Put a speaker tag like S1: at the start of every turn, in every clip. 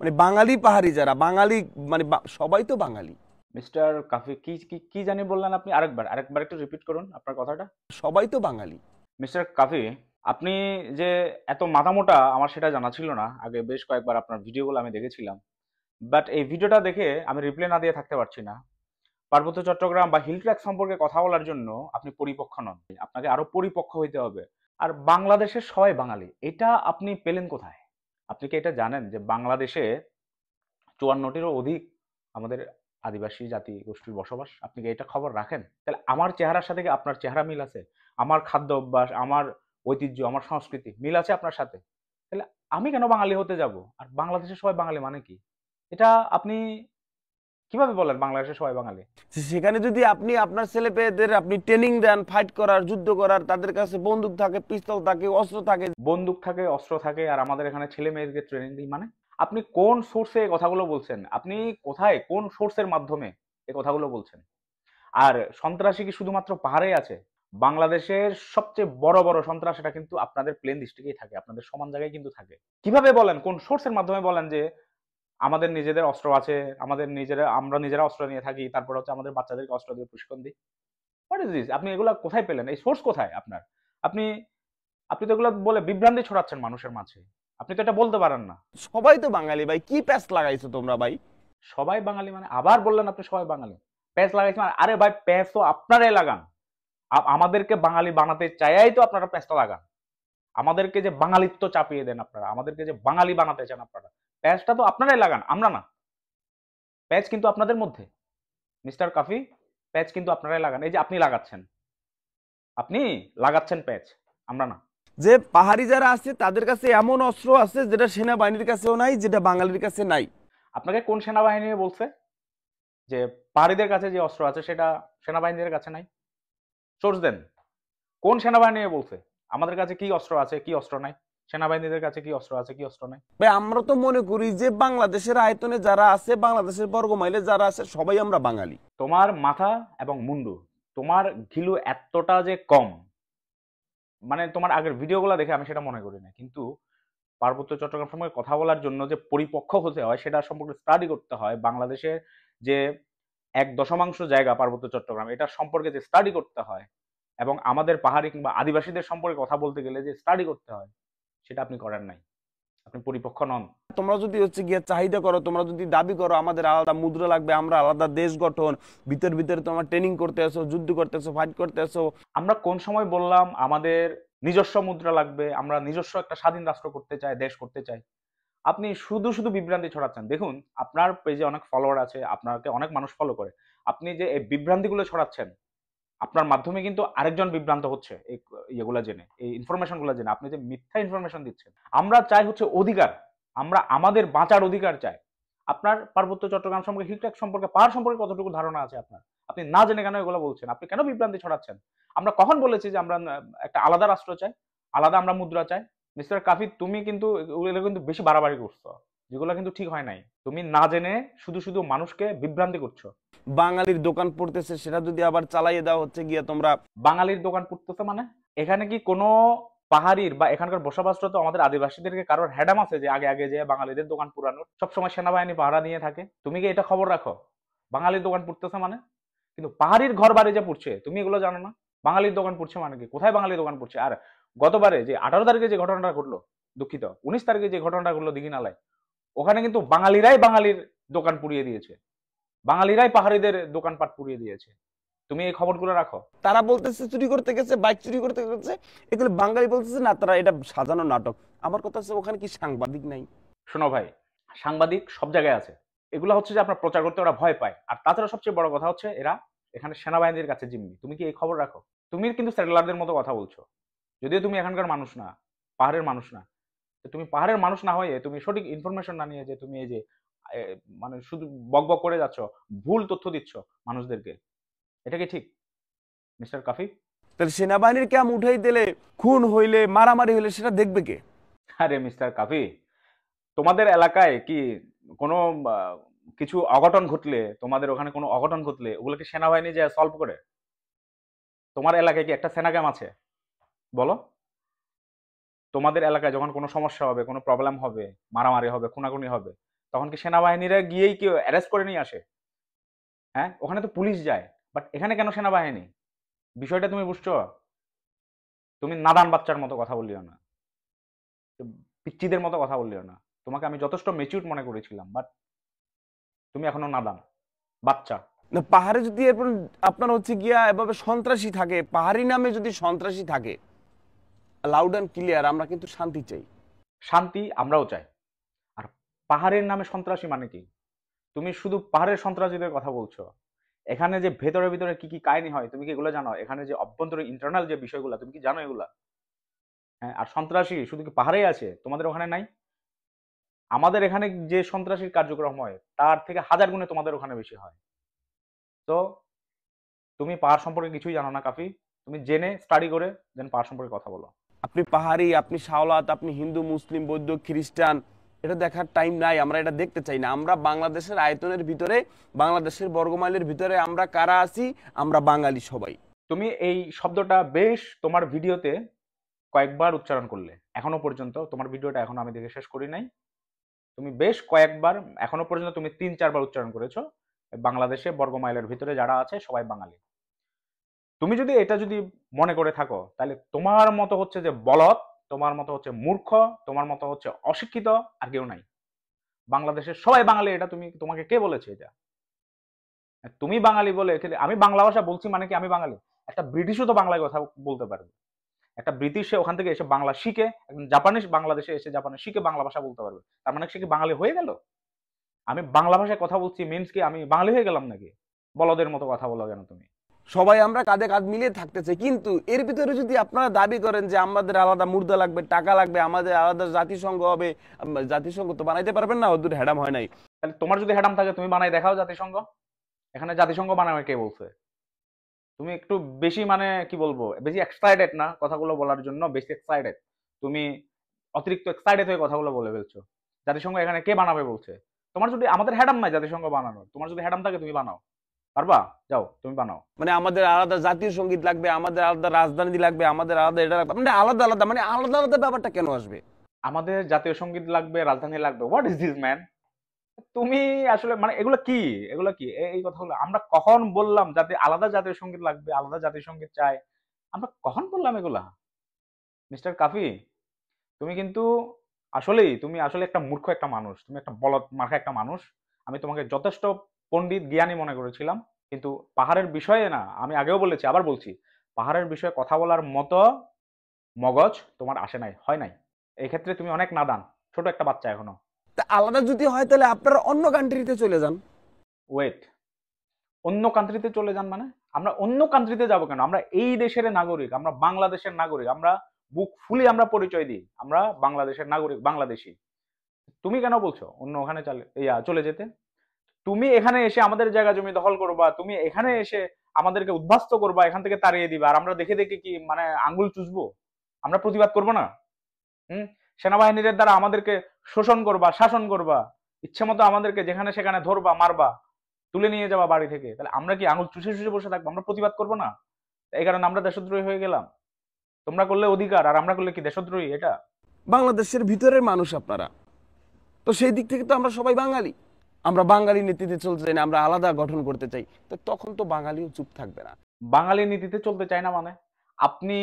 S1: মানে বাঙালি পাহাড়ি যারা বাঙালি মানে সবাই তো বাঙালি মিস্টার কাফি কি কি কি জানি বললেন আপনি আরেকবার আরেকবার একটু রিপিট করুন আপনার কথাটা সবাই তো বাঙালি মিস্টার কাফি আপনি যে এত মোটা আমার সেটা জানা ছিল না আগে বেশ কয়েকবার আপনার ভিডিওগুলো আমি দেখেছিলাম বাট এই ভিডিওটা দেখে আমি রিপ্লাই না দিয়ে থাকতে পারছি না পার্বত্য চট্টগ্রাম বা হিল ট্র্যাক সম্পর্কে কথা বলার জন্য আপনি পরিপক্ষ নন আপনাকে আরো পরিপক্ষ হইতে হবে আর বাংলাদেশের সবাই বাঙালি এটা আপনি পেলেন কোথায় আপনি কি এটা জানেন যে বাংলাদেশে চুয়ান্নটিরও অধিক আমাদের আদিবাসী জাতি গোষ্ঠীর বসবাস আপনি কি এটা খবর রাখেন তাহলে আমার চেহারার সাথে কি আপনার চেহারা মিল আছে আমার খাদ্য অভ্যাস আমার ঐতিহ্য আমার সংস্কৃতি মিল আছে আপনার সাথে তাহলে আমি কেন বাঙালি হতে যাব আর বাংলাদেশে সবাই বাঙালি মানে কি এটা আপনি কিভাবে বলেন বাংলাদেশে সবাই বাঙালি সেখানে যদি আপনি আপনার ছেলে পেয়েদের আপনি ট্রেনিং দেন ফাইট করার যুদ্ধ করার তাদের কাছে বন্দুক থাকে পিস্তল থাকে অস্ত্র থাকে বন্দুক থাকে অস্ত্র থাকে আর আমাদের এখানে ছেলে মেয়েদেরকে ট্রেনিং দিই মানে আপনি কোন সোর্সে এই কথাগুলো বলছেন আপনি কোথায় কোন সোর্সের মাধ্যমে এই কথাগুলো বলছেন আর সন্ত্রাসী কি শুধুমাত্র পাহাড়ে আছে বাংলাদেশের সবচেয়ে বড় বড় সন্ত্রাস কিন্তু আপনাদের প্লেন ডিস্ট্রিক্টেই থাকে আপনাদের সমান জায়গায় কিন্তু থাকে কিভাবে বলেন কোন সোর্সের মাধ্যমে বলেন যে আমাদের নিজেদের অস্ত্র আছে আমাদের নিজেরা আমরা নিজেরা অস্ত্র নিয়ে থাকি তারপর হচ্ছে আমাদের বাচ্চাদেরকে অস্ত্র দিয়ে প্রশিক্ষণ দিই হোয়াট ইজ দিস আপনি এগুলো কোথায় পেলেন এই সোর্স কোথায় আপনার আপনি আপনি তো এগুলো বলে বিভ্রান্তি ছড়াচ্ছেন মানুষের মাঝে আপনি তো এটা বলতে পারেন না সবাই তো বাঙালি ভাই কি প্যাস লাগাইছো তোমরা ভাই সবাই বাঙালি মানে আবার বললেন আপনি সবাই বাঙালি প্যাচ লাগাইছে মানে আরে ভাই প্যাচ তো আপনারাই লাগান আমাদেরকে বাঙালি বানাতে চাইয়াই তো আপনারা প্যাচটা লাগান আমাদেরকে যে বাঙালিত্ব চাপিয়ে দেন আপনারা আমাদেরকে যে বাঙালি বানাতে চান আপনারা প্যাচটা তো আপনারাই লাগান আমরা না প্যাচ কিন্তু আপনাদের মধ্যে মিস্টার কাফি প্যাচ কিন্তু আপনারাই লাগান এই যে আপনি লাগাচ্ছেন আপনি লাগাচ্ছেন প্যাচ আমরা না যে পাহাড়ি যারা আছে তাদের কাছে এমন অস্ত্র আছে যেটা সেনাবাহিনীর কাছেও নাই যেটা বাঙালির কাছে নাই আপনাকে কোন সেনাবাহিনী বলছে যে পাহাড়িদের কাছে যে অস্ত্র আছে সেটা সেনাবাহিনীদের কাছে নাই সোর্স দেন কোন সেনাবাহিনী বলছে আমাদের কাছে কি অস্ত্র আছে কি অস্ত্র নাই সেনাবাহিনীদের কাছে কি অস্ত্র আছে কি অস্ত্র নাই ভাই আমরা তো মনে করি যে বাংলাদেশের আয়তনে যারা আছে বাংলাদেশের বর্গমাইলে যারা আছে সবাই আমরা বাঙালি তোমার মাথা এবং মুন্ডু তোমার ঘিলু এতটা যে কম মানে তোমার আগের ভিডিওগুলো দেখে আমি সেটা মনে করি না কিন্তু পার্বত্য চট্টগ্রাম সম্পর্কে কথা বলার জন্য যে পরিপক্ষ হতে হয় সেটা সম্পর্কে স্টাডি করতে হয় বাংলাদেশে যে এক দশমাংশ জায়গা পার্বত্য চট্টগ্রাম এটা সম্পর্কে যে স্টাডি করতে হয় এবং আমাদের পাহাড়ি কিংবা আদিবাসীদের সম্পর্কে কথা বলতে গেলে যে স্টাডি করতে হয় সেটা আপনি করার নাই আপনি পরিপক্ক নন তোমরা যদি হচ্ছে গিয়ে চাহিদা করো তোমরা যদি দাবি করো আমাদের আলাদা মুদ্রা লাগবে আমরা আলাদা দেশ গঠন ভিতর ভিতরে তোমরা ট্রেনিং করতে আসো যুদ্ধ করতে আসো ফাইট করতে আসো আমরা কোন সময় বললাম আমাদের নিজস্ব মুদ্রা লাগবে আমরা নিজস্ব একটা স্বাধীন রাষ্ট্র করতে চাই দেশ করতে চাই আপনি শুধু শুধু বিভ্রান্তি ছড়াচ্ছেন দেখুন আপনার পেজে অনেক ফলোয়ার আছে আপনাকে অনেক মানুষ ফলো করে আপনি যে এই বিভ্রান্তিগুলো ছড়াচ্ছেন আপনার মাধ্যমে কিন্তু আরেকজন বিভ্রান্ত হচ্ছে এই ইয়েগুলা জেনে এই ইনফরমেশনগুলো জেনে আপনি যে মিথ্যা ইনফরমেশন দিচ্ছেন আমরা চাই হচ্ছে অধিকার আমরা আমাদের বাঁচার অধিকার চাই আপনার পার্বত্য চট্টগ্রাম সম্পর্কে হিটটেক সম্পর্কে পাহাড় সম্পর্কে কতটুকু ধারণা আছে আপনার আপনি না জেনে কেন এগুলো বলছেন আপনি কেন বিভ্রান্তি ছড়াচ্ছেন আমরা কখন বলেছি যে আমরা একটা আলাদা রাষ্ট্র চাই আলাদা আমরা মুদ্রা চাই মিস্টার কাফি তুমি কিন্তু এগুলো কিন্তু বেশি বাড়াবাড়ি করছো যেগুলো কিন্তু ঠিক হয় নাই তুমি না জেনে শুধু শুধু মানুষকে বিভ্রান্তি করছো বাঙালির দোকান পড়তেছে সেটা যদি আবার চালাইয়ে দেওয়া হচ্ছে গিয়ে তোমরা বাঙালির দোকান পড়তেছে মানে এখানে কি কোনো পাহাড়ির বা এখানকার বসবাসরত আমাদের আদিবাসীদেরকে কারোর হ্যাডাম আছে যে আগে আগে যে বাঙালিদের দোকান পুরানোর সবসময় সেনাবাহিনী পাহারা নিয়ে থাকে তুমি কি এটা খবর রাখো বাঙালির দোকান পড়তেছে মানে কিন্তু পাহাড়ির ঘর বাড়ি যে পড়ছে তুমি এগুলো জানো না বাঙালির দোকান পড়ছে মানে কি কোথায় বাঙালির দোকান পড়ছে আর গতবারে যে আঠারো তারিখে যে ঘটনাটা ঘটলো দুঃখিত উনিশ তারিখে যে ঘটনাটা ঘটলো দিঘিনালায় ওখানে কিন্তু বাঙালিরাই বাঙালির দোকান পুড়িয়ে দিয়েছে বাঙালিরাই পাহাড়িদের দোকানপাট পুড়িয়ে দিয়েছে তুমি এই খবরগুলো রাখো তারা বলতেছে চুরি করতে গেছে বাইক চুরি করতে গেছে এগুলো বাঙালি বলতেছে না তারা এটা সাজানো নাটক আমার কথা হচ্ছে ওখানে কি সাংবাদিক নাই শোনো ভাই সাংবাদিক সব জায়গায় আছে এগুলো হচ্ছে যে আপনার প্রচার করতে ওরা ভয় পায় আর তাছাড়া সবচেয়ে বড় কথা হচ্ছে এরা এখানে সেনাবাহিনীর কাছে জিম্মি তুমি কি এই খবর রাখো তুমি কিন্তু স্যাটেলারদের মতো কথা বলছো যদিও তুমি এখানকার মানুষ না পাহাড়ের মানুষ না তুমি পাহাড়ের মানুষ না হয়ে তুমি সঠিক ইনফরমেশন না নিয়ে যে তুমি এই যে মানে শুধু বক বক করে যাচ্ছ ভুল তথ্য দিচ্ছ মানুষদেরকে এটা কি ঠিক মিস্টার কাফি তাহলে সেনাবাহিনীর ক্যাম্প উঠাই দিলে খুন হইলে মারামারি হইলে সেটা দেখবে কে আরে মিস্টার কাফি তোমাদের এলাকায় কি কোনো কিছু অঘটন ঘটলে তোমাদের ওখানে কোনো অঘটন ঘটলে ওগুলোকে সেনাবাহিনী যে সলভ করে তোমার এলাকায় কি একটা সেনা ক্যাম্প আছে বলো তোমাদের এলাকায় যখন কোনো সমস্যা হবে কোনো প্রবলেম হবে মারামারি হবে খুনাখুনি হবে তখন কি সেনাবাহিনীরা গিয়েই কেউ অ্যারেস্ট করে নিয়ে আসে হ্যাঁ ওখানে তো পুলিশ যায় বাট এখানে কেন সেনাবাহিনী বিষয়টা তুমি বুঝছো তুমি নাদান বাচ্চার মতো কথা বললিও না পিচ্চিদের মতো কথা বললিও না তোমাকে আমি যথেষ্ট মেচিউর মনে করেছিলাম বাট তুমি এখনো নাদান বাচ্চা না পাহাড়ে যদি এরপর আপনার হচ্ছে গিয়া এভাবে সন্ত্রাসী থাকে পাহাড়ি নামে যদি সন্ত্রাসী থাকে লাউড অ্যান্ড ক্লিয়ার আমরা কিন্তু শান্তি চাই শান্তি আমরাও চাই আর পাহাড়ের নামে সন্ত্রাসী মানে কি তুমি শুধু পাহাড়ের সন্ত্রাসীদের কথা বলছো এখানে যে ভেতরে ভিতরে কি কি কাহিনী হয় তুমি কি এগুলো জানো এখানে যে অভ্যন্তরীণ ইন্টারনাল যে বিষয়গুলো তুমি কি জানো এগুলা হ্যাঁ আর সন্ত্রাসী শুধু কি পাহাড়েই আছে তোমাদের ওখানে নাই আমাদের এখানে যে সন্ত্রাসীর কার্যক্রম হয় তার থেকে হাজার গুণে তোমাদের ওখানে বেশি হয় তো তুমি পাহাড় সম্পর্কে কিছুই জানো না কাফি তুমি জেনে স্টাডি করে দেন পাহাড় সম্পর্কে কথা বলো আপনি পাহাড়ি আপনি শাওলাত আপনি হিন্দু মুসলিম বৌদ্ধ খ্রিস্টান এটা দেখার টাইম নাই আমরা এটা দেখতে চাই না আমরা বাংলাদেশের আয়তনের ভিতরে বাংলাদেশের বর্গমাইলের ভিতরে আমরা কারা আছি আমরা বাঙালি সবাই তুমি এই শব্দটা বেশ তোমার ভিডিওতে কয়েকবার উচ্চারণ করলে এখনো পর্যন্ত তোমার ভিডিওটা এখনো আমি দেখে শেষ করি নাই তুমি বেশ কয়েকবার এখনো পর্যন্ত তুমি তিন চারবার উচ্চারণ করেছো বাংলাদেশে বর্গমাইলের ভিতরে যারা আছে সবাই বাঙালি তুমি যদি এটা যদি মনে করে থাকো তাহলে তোমার মতো হচ্ছে যে বলত তোমার মতো হচ্ছে মূর্খ তোমার মতো হচ্ছে অশিক্ষিত আর কেউ নাই বাংলাদেশের সবাই বাঙালি এটা তুমি তোমাকে কে বলেছে এটা তুমি বাঙালি বলে আমি বাংলা ভাষা বলছি মানে কি আমি বাঙালি একটা ব্রিটিশও তো বাংলায় কথা বলতে পারবে একটা ব্রিটিশে ওখান থেকে এসে বাংলা শিখে জাপানিস বাংলাদেশে এসে জাপানে শিখে বাংলা ভাষা বলতে পারবে তার মানে সে কি বাঙালি হয়ে গেল আমি বাংলা ভাষায় কথা বলছি মিনস কি আমি বাঙালি হয়ে গেলাম নাকি বলদের মতো কথা বলো কেন তুমি সবাই আমরা কাঁধে কাঁধ মিলিয়ে থাকতে চাই কিন্তু এর ভিতরে যদি আপনারা দাবি করেন যে আমাদের আলাদা মুর্দা লাগবে টাকা লাগবে আমাদের আলাদা জাতিসংঘ হবে জাতিসংঘ তো বানাইতে পারবেন না ওদের হ্যাডাম হয় নাই তাহলে তোমার যদি হ্যাডাম থাকে তুমি বানাই দেখাও জাতিসংঘ এখানে জাতিসংঘ বানাবে কে বলছে তুমি একটু বেশি মানে কি বলবো বেশি এক্সাইটেড না কথাগুলো বলার জন্য বেশি এক্সাইটেড তুমি অতিরিক্ত এক্সাইটেড হয়ে কথাগুলো বলে ফেলছো জাতিসংঘ এখানে কে বানাবে বলছে তোমার যদি আমাদের হ্যাডাম নাই জাতিসংঘ বানানো তোমার যদি হ্যাডাম থাকে তুমি বানাও পারবা যাও তুমি বানাও মানে আমাদের আলাদা জাতীয় সঙ্গীত লাগবে আমাদের আলাদা রাজধানী লাগবে আমাদের আলাদা এটা লাগবে মানে আলাদা আলাদা মানে আলাদা আলাদা ব্যাপারটা কেন আসবে আমাদের জাতীয় সঙ্গীত লাগবে রাজধানী লাগবে হোয়াট ইজ দিস ম্যান তুমি আসলে মানে এগুলো কি এগুলো কি এই কথাগুলো আমরা কখন বললাম যাতে আলাদা জাতীয় সঙ্গীত লাগবে আলাদা জাতীয় সঙ্গীত চাই আমরা কখন বললাম এগুলা মিস্টার কাফি তুমি কিন্তু আসলেই তুমি আসলে একটা মূর্খ একটা মানুষ তুমি একটা বলদ মার্খা একটা মানুষ আমি তোমাকে যথেষ্ট পণ্ডিত জ্ঞানী মনে করেছিলাম কিন্তু পাহাড়ের বিষয়ে না আমি আগেও বলেছি আবার বলছি পাহাড়ের বিষয়ে কথা বলার মতো মগজ তোমার আসে নাই হয় নাই এক্ষেত্রে তুমি অনেক নাদান ছোট একটা বাচ্চা এখনো তা আলাদা যদি হয় তাহলে আপনারা অন্য কান্ট্রিতে চলে যান ওয়েট অন্য কান্ট্রিতে চলে যান মানে আমরা অন্য কান্ট্রিতে যাব কেন আমরা এই দেশের নাগরিক আমরা বাংলাদেশের নাগরিক আমরা বুক ফুলি আমরা পরিচয় দিই আমরা বাংলাদেশের নাগরিক বাংলাদেশি তুমি কেন বলছো অন্য ওখানে চলে চলে যেতে তুমি এখানে এসে আমাদের জায়গা জমি দখল করবা তুমি এখানে এসে আমাদেরকে উদ্ভাস্ত করবা এখান থেকে তাড়িয়ে দিবা আর আমরা দেখে দেখে কি মানে আঙ্গুল চুষবো আমরা প্রতিবাদ করবো না হম সেনাবাহিনীর দ্বারা আমাদেরকে শোষণ করবা শাসন করবা ইচ্ছে মতো আমাদেরকে যেখানে সেখানে ধরবা মারবা তুলে নিয়ে যাবা বাড়ি থেকে তাহলে আমরা কি আঙুল চুষে চুষে বসে থাকবো আমরা প্রতিবাদ করবো না এই কারণে আমরা দেশদ্রোহী হয়ে গেলাম তোমরা করলে অধিকার আর আমরা করলে কি দেশদ্রোহী এটা বাংলাদেশের ভিতরের মানুষ আপনারা তো সেই দিক থেকে তো আমরা সবাই বাঙালি আমরা বাঙালি নীতিতে চলতে চাই না আমরা আলাদা গঠন করতে চাই তো তখন তো বাঙালিও চুপ থাকবে না বাঙালি নীতিতে চলতে চাই না মানে আপনি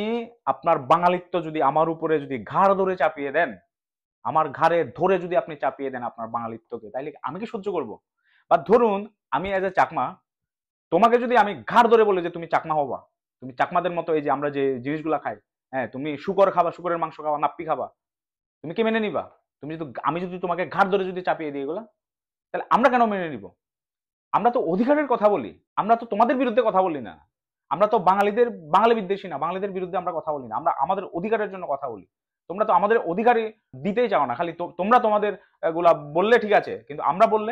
S1: আপনার বাঙালিত্ব যদি আমার উপরে যদি ঘাড় ধরে চাপিয়ে দেন আমার ঘাড়ে ধরে যদি আপনি চাপিয়ে দেন আপনার বাঙালিত্বকে তাইলে আমি কি সহ্য করব বা ধরুন আমি এজ এ চাকমা তোমাকে যদি আমি ঘাড় ধরে বলি যে তুমি চাকমা হবা তুমি চাকমাদের মতো এই যে আমরা যে জিনিসগুলো খাই হ্যাঁ তুমি শুকর খাবা শুকরের মাংস খাবা নাপ্পি খাবা তুমি কি মেনে নিবা তুমি যদি আমি যদি তোমাকে ঘাড় ধরে যদি চাপিয়ে দিয়ে গেলাম তাহলে আমরা কেন মেনে নিব আমরা তো অধিকারের কথা বলি আমরা তো তোমাদের বিরুদ্ধে কথা বলি না আমরা তো বাঙালিদের বাঙালি বিদ্বেষী না বাঙালিদের বিরুদ্ধে আমরা কথা বলি না আমরা আমাদের অধিকারের জন্য কথা বলি তোমরা তো আমাদের অধিকারই দিতেই চাও না খালি তোমরা তোমাদের গুলা বললে ঠিক আছে কিন্তু আমরা বললে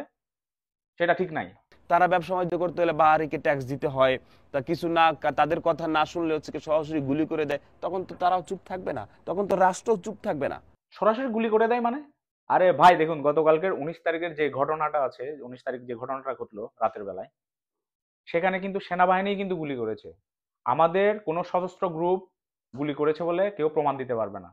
S1: সেটা ঠিক নাই তারা ব্যবসা বাণিজ্য করতে হলে বাহারিকে ট্যাক্স দিতে হয় তা কিছু না তাদের কথা না শুনলে হচ্ছে সরাসরি গুলি করে দেয় তখন তো তারাও চুপ থাকবে না তখন তো রাষ্ট্র চুপ থাকবে না সরাসরি গুলি করে দেয় মানে আরে ভাই দেখুন গতকালকের উনিশ তারিখের যে ঘটনাটা আছে উনিশ তারিখ যে ঘটনাটা ঘটলো রাতের বেলায় সেখানে কিন্তু সেনাবাহিনী কিন্তু গুলি করেছে আমাদের কোনো সশস্ত্র গ্রুপ গুলি করেছে বলে কেউ প্রমাণ দিতে পারবে না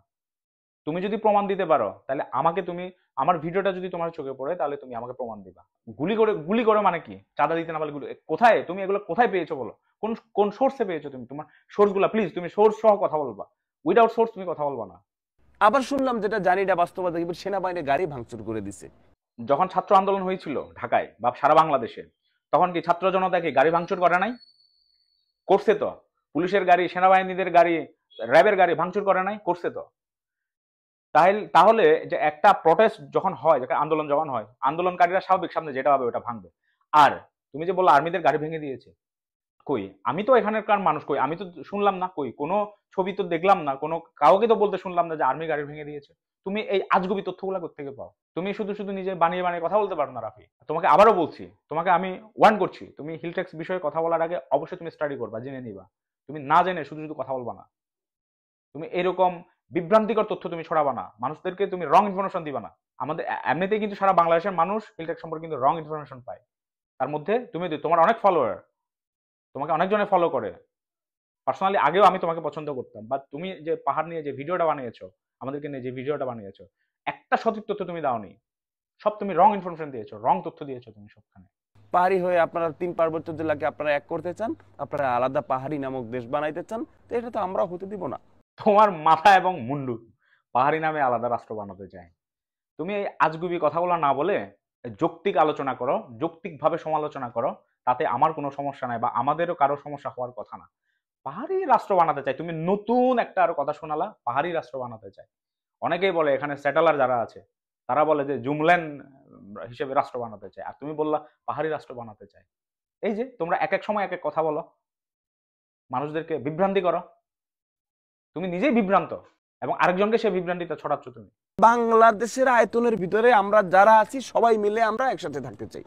S1: তুমি যদি প্রমাণ দিতে পারো তাহলে আমাকে তুমি আমার ভিডিওটা যদি তোমার চোখে পড়ে তাহলে তুমি আমাকে প্রমাণ দিবা গুলি করে গুলি করে মানে কি চাঁদা দিতে না পারলে গুলি কোথায় তুমি এগুলো কোথায় পেয়েছো বলো কোন কোন সোর্সে পেয়েছো তুমি তোমার সোর্সগুলো প্লিজ তুমি সোর্স সহ কথা বলবা উইদাউট সোর্স তুমি কথা বলবা না আবার শুনলাম যেটা জানি না বাস্তবতা কিন্তু সেনাবাহিনী গাড়ি ভাঙচুর করে দিছে যখন ছাত্র আন্দোলন হয়েছিল ঢাকায় বা সারা বাংলাদেশে তখন কি ছাত্র জনতাকে গাড়ি ভাঙচুর করে নাই করছে তো পুলিশের গাড়ি সেনাবাহিনীদের গাড়ি র্যাবের গাড়ি ভাঙচুর করে নাই করছে তো তাহলে তাহলে যে একটা প্রটেস্ট যখন হয় যখন আন্দোলন যখন হয় আন্দোলনকারীরা স্বাভাবিক সামনে যেটা হবে ওটা ভাঙবে আর তুমি যে বললো আর্মিদের গাড়ি ভেঙে দিয়েছে কই আমি তো এখানকার মানুষ কই আমি তো শুনলাম না কই কোনো ছবি তো দেখলাম না কোনো কাউকে তো বলতে শুনলাম না যে আর্মি গাড়ি ভেঙে দিয়েছে তুমি এই আজগুবি তথ্যগুলো থেকে পাও তুমি শুধু শুধু নিজে বানিয়ে বানিয়ে কথা বলতে পারো না রাফি তোমাকে আবারও বলছি তোমাকে আমি ওয়ান করছি তুমি হিলটেক্স বিষয়ে কথা বলার আগে অবশ্যই তুমি স্টাডি করবা জেনে নিবা তুমি না জেনে শুধু শুধু কথা বলবা না তুমি এরকম বিভ্রান্তিকর তথ্য তুমি ছড়াবা না মানুষদেরকে তুমি রং ইনফরমেশন দিবা না আমাদের এমনিতেই কিন্তু সারা বাংলাদেশের মানুষ হিলটেক্স সম্পর্কে কিন্তু রং ইনফরমেশন পায় তার মধ্যে তুমি তোমার অনেক ফলোয়ার তোমাকে অনেকজনে ফলো করে পার্সোনালি আগেও আমি তোমাকে পছন্দ করতাম বা তুমি যে পাহাড় নিয়ে যে ভিডিওটা বানিয়েছো আমাদেরকে নিয়ে যে ভিডিওটা বানিয়েছো একটা সঠিক তথ্য তুমি দাওনি সব তুমি রং ইনফরমেশন দিয়েছো রং তথ্য দিয়েছো তুমি সবখানে পাহাড়ি হয়ে আপনারা তিন পার্বত্য জেলাকে আপনারা এক করতে চান আপনারা আলাদা পাহাড়ি নামক দেশ বানাইতে চান তো এটা তো আমরা হতে দিব না তোমার মাথা এবং মুন্ডু পাহাড়ি নামে আলাদা রাষ্ট্র বানাতে চায় তুমি এই আজগুবি কথাগুলো না বলে যৌক্তিক আলোচনা করো যৌক্তিকভাবে সমালোচনা করো তাতে আমার কোনো সমস্যা নাই বা আমাদেরও কারো সমস্যা হওয়ার কথা না পাহাড়ি রাষ্ট্র বানাতে চাই তুমি নতুন একটা আর কথা শোনালা পাহাড়ি রাষ্ট্র বানাতে চাই অনেকেই বলে এখানে স্যাটেলার যারা আছে তারা বলে যে জুমল্যান্ড হিসেবে রাষ্ট্র বানাতে চাই আর তুমি বললা পাহাড়ি রাষ্ট্র বানাতে চাই এই যে তোমরা এক এক সময় এক এক কথা বলো মানুষদেরকে বিভ্রান্তি করো তুমি নিজেই বিভ্রান্ত এবং আরেকজনকে সে বিভ্রান্তিতে ছড়াচ্ছ তুমি বাংলাদেশের আয়তনের ভিতরে আমরা যারা আছি সবাই মিলে আমরা একসাথে থাকতে চাই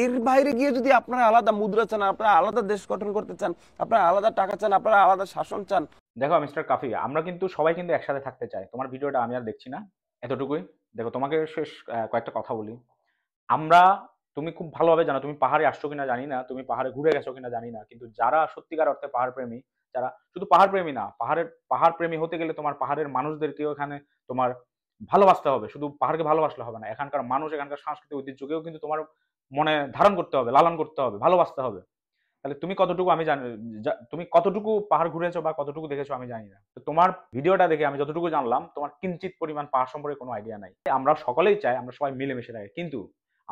S1: এর বাইরে গিয়ে যদি আপনারা আলাদা মুদ্রা চান আপনারা আলাদা দেশ গঠন করতে চান আপনারা আলাদা টাকা চান আপনারা আলাদা শাসন চান দেখো মিস্টার কাফি আমরা কিন্তু সবাই কিন্তু একসাথে থাকতে চাই তোমার ভিডিওটা আমি আর দেখছি না এতটুকুই দেখো তোমাকে শেষ কয়েকটা কথা বলি আমরা তুমি খুব ভালোভাবে জানো তুমি পাহাড়ে আসছো কিনা জানি না তুমি পাহাড়ে ঘুরে গেছো কিনা জানি না কিন্তু যারা সত্যিকার অর্থে পাহাড় প্রেমী যারা শুধু পাহাড় প্রেমী না পাহাড়ের পাহাড় প্রেমী হতে গেলে তোমার পাহাড়ের মানুষদেরকেও এখানে তোমার ভালোবাসতে হবে শুধু পাহাড়কে ভালোবাসলে হবে না এখানকার মানুষ এখানকার সাংস্কৃতিক ঐতিহ্যকেও কিন্তু তোমার মনে ধারণ করতে হবে লালন করতে হবে ভালোবাসতে হবে তাহলে তুমি কতটুকু আমি জানি তুমি কতটুকু পাহাড় ঘুরেছো বা কতটুকু দেখেছো আমি জানি না তো তোমার ভিডিওটা দেখে আমি যতটুকু জানলাম তোমার কিঞ্চিত পরিমাণ পাহাড় সম্পর্কে কোনো আইডিয়া নাই আমরা সকলেই চাই আমরা সবাই মিলেমিশে থাকি কিন্তু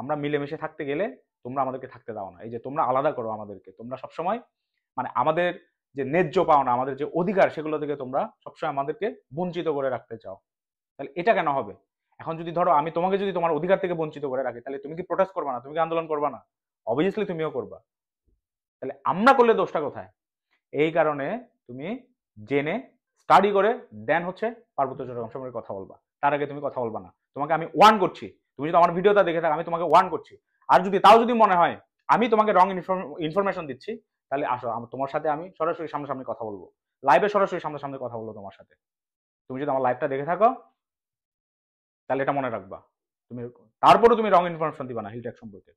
S1: আমরা মিলেমিশে থাকতে গেলে তোমরা আমাদেরকে থাকতে দাও না এই যে তোমরা আলাদা করো আমাদেরকে তোমরা সবসময় মানে আমাদের যে ন্যায্য পাওনা আমাদের যে অধিকার সেগুলো থেকে তোমরা সবসময় আমাদেরকে বঞ্চিত করে রাখতে চাও তাহলে এটা কেন হবে এখন যদি ধরো আমি তোমাকে যদি তোমার অধিকার থেকে বঞ্চিত করে রাখি তাহলে তুমি কি প্রোটেস্ট করবা না তুমি কি আন্দোলন করবা না অবভিয়াসলি তুমিও করবা তাহলে আমরা করলে দোষটা কোথায় এই কারণে তুমি জেনে স্টাডি করে দেন হচ্ছে পার্বত্য চট্টগ্রাম সম্পর্কে কথা বলবা তার আগে তুমি কথা বলবা না তোমাকে আমি ওয়ার্ন করছি তুমি যদি আমার ভিডিওটা দেখে থাকো আমি তোমাকে ওয়ার্ন করছি আর যদি তাও যদি মনে হয় আমি তোমাকে রং ইনফরমেশন দিচ্ছি তাহলে আসো তোমার সাথে আমি সরাসরি সামনাসামনি কথা বলবো লাইভে সরাসরি সামনাসামনি কথা বলবো তোমার সাথে তুমি যদি আমার লাইভটা দেখে থাকো তাহলে এটা মনে রাখবা তুমি তারপরে তুমি রং ইনফরমেশন দিবা না হিলটেক সম্পর্কে